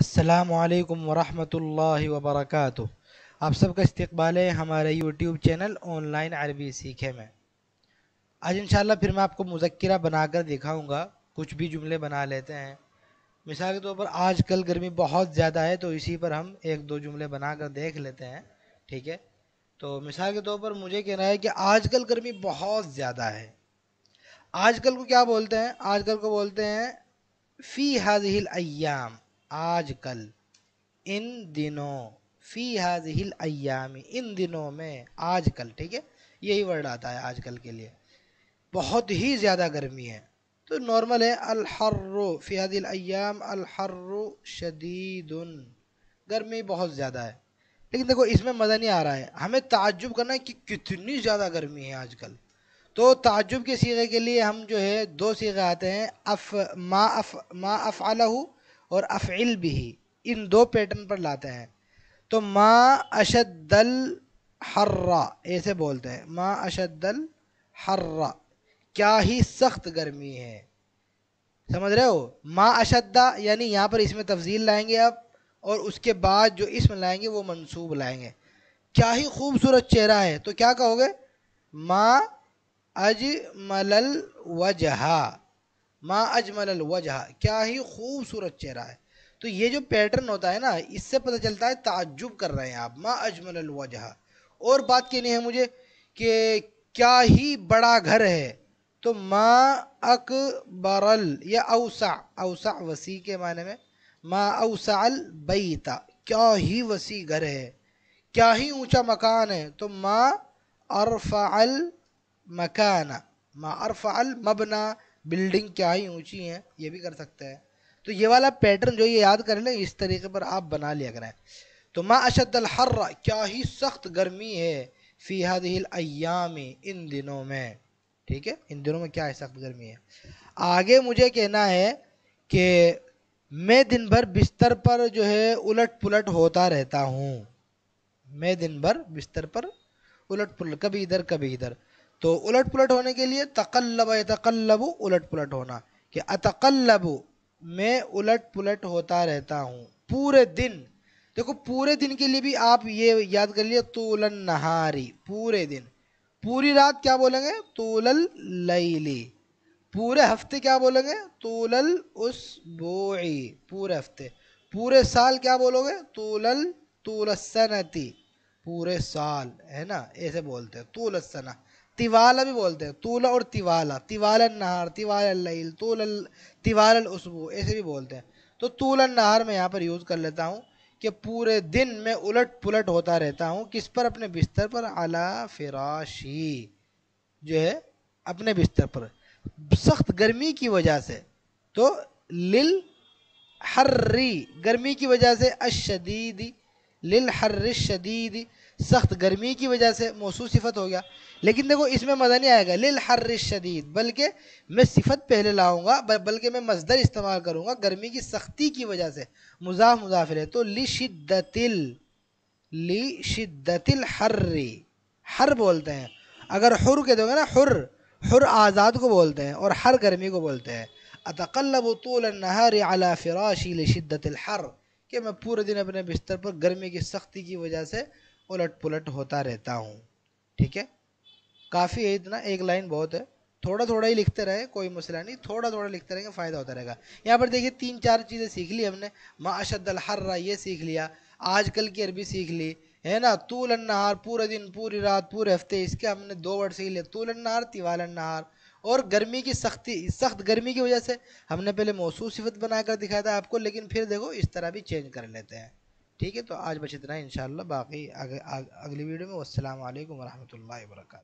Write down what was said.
असलकम वरहमल वबरक आप सबका इस्तबाल है हमारे यूट्यूब चैनल ऑनलाइन अरबी सीखे में आज इन फिर मैं आपको मुजक्रा बनाकर दिखाऊंगा कुछ भी जुमले बना लेते हैं मिसाल के तौर तो पर आज कल गर्मी बहुत ज़्यादा है तो इसी पर हम एक दो जुमले बनाकर देख लेते हैं ठीक है तो मिसाल के तौर तो पर मुझे कहना है कि आजकल गर्मी बहुत ज़्यादा है आजकल को क्या बोलते हैं आजकल को बोलते हैं फ़ी हाजिल अयाम आजकल इन दिनों फ़ी हिल अयामी इन दिनों में आजकल ठीक है यही वर्ड आता है आजकल के लिए बहुत ही ज़्यादा गर्मी है तो नॉर्मल है अलहर्र फ़ी हाजिल अयाम अलहर्र शदीद गर्मी बहुत ज़्यादा है लेकिन देखो इसमें मज़ा नहीं आ रहा है हमें ताजुब करना है कि कितनी ज़्यादा गर्मी है आजकल तो ताजुब के सीगे के लिए हम जो है दो सीगे आते हैं अफ मा अफ मा अफ़ और अफ़िल भी इन दो पैटर्न पर लाते हैं तो माँ अशदल हर्रा ऐसे बोलते हैं माँ अशदल हर्रा क्या ही सख्त गर्मी है समझ रहे हो माँ अशद्दा यानी यहाँ पर इसमें तफजील लाएंगे आप और उसके बाद जो इसमें लाएंगे वो मंसूब लाएंगे क्या ही खूबसूरत चेहरा है तो क्या कहोगे माँ अज मलल वजहा माँ अजमल वजह क्या ही खूबसूरत चेहरा है तो ये जो पैटर्न होता है ना इससे पता चलता है ताज्जुब कर रहे हैं आप माँ अजमल वजह और बात कहनी है मुझे कि क्या ही बड़ा घर है तो माँ अकबरल या अवसा अवसा वसी के माने में माँ अवसाल बईता क्या ही वसी घर है क्या ही ऊंचा मकान है तो माँ अरफ़ाल मकाना माँ अरफ़ाल मबना बिल्डिंग क्या ही ऊंची है ये भी कर सकते हैं तो ये वाला पैटर्न जो ये याद कर लें इस तरीके पर आप बना लिया करें तो माँ अशद हर्र क्या ही सख्त गर्मी है फ़ीहद अयाम इन दिनों में ठीक है इन दिनों में क्या है सख्त गर्मी है आगे मुझे कहना है कि मैं दिन भर बिस्तर पर जो है उलट पुलट होता रहता हूँ मैं दिन भर बिस्तर पर उलट पुलट कभी इधर कभी इधर तो उलट पुलट होने के लिए तकल्लब तकल्लब उलट पुलट होना कि अतकल्लब मैं उलट पुलट होता रहता हूँ पूरे दिन देखो पूरे दिन के लिए भी आप ये याद कर लिए तूल नहारी पूरे दिन पूरी रात क्या बोलेंगे तूलल लैली पूरे हफ्ते क्या बोलेंगे तूलल उस बोई पूरे हफ्ते पूरे साल क्या बोलोगे तूलल सनती पूरे साल है ना ऐसे बोलते हैं तूल सना तिवाला भी बोलते हैं तूल और तिवाला तिवाल नहार तिवाल लईल तूल तिवाल उसबू ऐसे भी बोलते हैं तो तूल नहार में यहाँ पर यूज़ कर लेता हूँ कि पूरे दिन में उलट पुलट होता रहता हूँ किस पर अपने बिस्तर पर आला फिराशी जो है अपने बिस्तर पर सख्त गर्मी की वजह से तो लिल हर्री गर्मी की वजह से अशदीदी लिल हर्र शदीदी सख्त गर्मी की वजह से मौसू सिफत हो गया लेकिन देखो इसमें मज़ा नहीं आएगा लिल हर शदीद बल्कि मैं सिफत पहले लाऊंगा बल्कि मैं मजदर इस्तेमाल करूंगा गर्मी की सख्ती की वजह से मुजाफ मुजाफिर है तो ली शिद्दतिल ली शिद्दतिल हर्री हर बोलते हैं अगर हुर के दोगे ना हुर हुर आज़ाद को बोलते हैं और हर गर्मी को बोलते हैं अतकल्लब तूल नहर अला फ़िराशी शिद्दतिल हर कि मैं पूरे दिन अपने बिस्तर पर गर्मी की सख्ती की वजह से उलट पुलट होता रहता हूँ ठीक है काफ़ी है इतना एक लाइन बहुत है थोड़ा थोड़ा ही लिखते रहे कोई मसला नहीं थोड़ा थोड़ा लिखते रहेंगे फ़ायदा होता रहेगा यहाँ पर देखिए तीन चार चीज़ें सीख ली हमने माशद हर्रा ये सीख लिया आजकल की अरबी सीख ली है ना तूल नहार पूरे दिन पूरी रात पूरे हफ्ते इसके हमने दो वर्ड सीख लिया तूल नहार तिवाल नहार और गर्मी की सख्ती सख्त गर्मी की वजह से हमने पहले मौसू सिफत बनाकर दिखाया था आपको लेकिन फिर देखो इस तरह भी चेंज कर लेते हैं ठीक है तो आज बस इतना ही इन बाकी अगली वीडियो में असल वरहमल वर्क